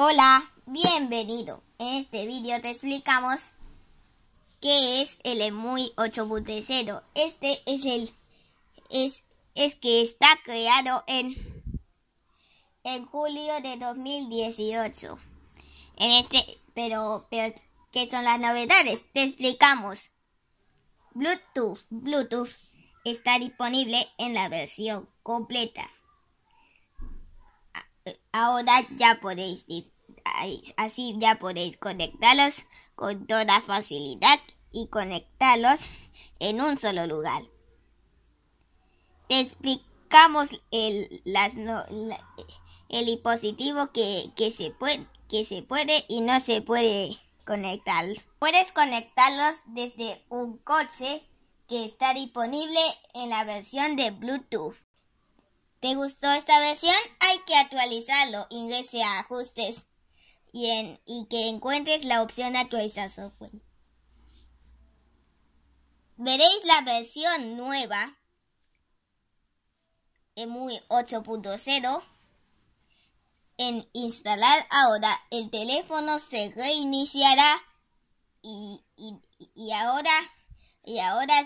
Hola, bienvenido. En este vídeo te explicamos qué es el EMUI 8.0. Este es el es, es que está creado en en julio de 2018. En este pero pero qué son las novedades? Te explicamos. Bluetooth, Bluetooth está disponible en la versión completa ahora ya podéis, así ya podéis conectarlos con toda facilidad y conectarlos en un solo lugar. Te explicamos el, el dispositivo que, se puede, que se puede y no se puede conectar. Puedes conectarlos desde un coche que está disponible en la versión de Bluetooth. ¿Te gustó esta versión? Hay que actualizarlo. Ingrese a ajustes y, que encuentres la opción actualizar software. Veréis la versión nueva de eh, 8.0. En instalar ahora el teléfono se reiniciará y, ahora y ahora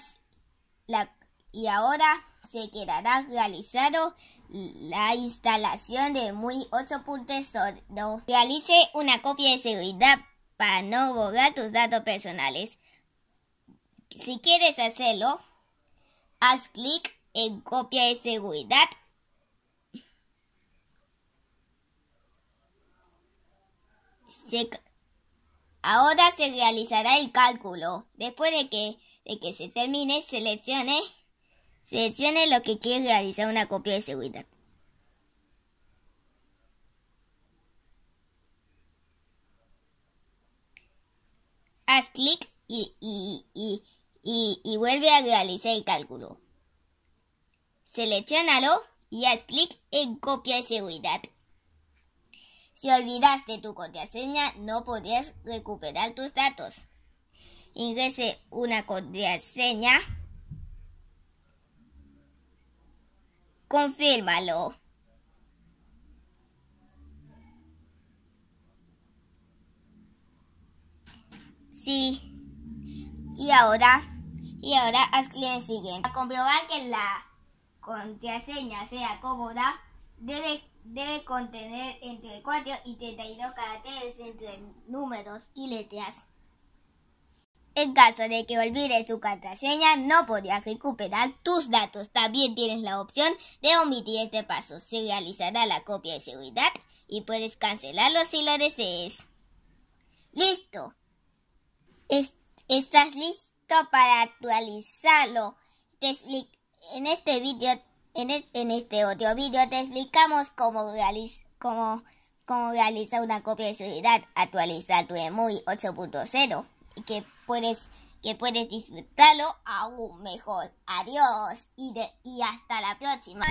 y ahora se quedará realizado la instalación de muy 8.0. Realice una copia de seguridad para no borrar tus datos personales. Si quieres hacerlo, haz clic en copia de seguridad. ahora se realizará el cálculo. Después de que, de que se termine, seleccione Seleccione lo que quiere realizar una copia de seguridad. Haz clic y, y, vuelve a realizar el cálculo. Seleccionalo y haz clic en copia de seguridad. Si olvidaste tu contraseña, no podrías recuperar tus datos. Ingrese una contraseña. Confírmalo. Sí. Y ahora, y ahora haz clic en siguiente. Para comprobar que la contraseña sea cómoda, debe, debe contener entre 4 y 32 caracteres entre números y letras. En caso de que olvides tu contraseña, no podrás recuperar tus datos. También tienes la opción de omitir este paso. Se realizará la copia de seguridad y puedes cancelarlo si lo desees. ¡Listo! ¿Estás listo para actualizarlo? en este video, en, este otro video te explicamos cómo, realizar una copia de seguridad. Actualiza tu EMUI 8.0 que puedes que puedes disfrutarlo aún mejor. Adiós y, y hasta la próxima.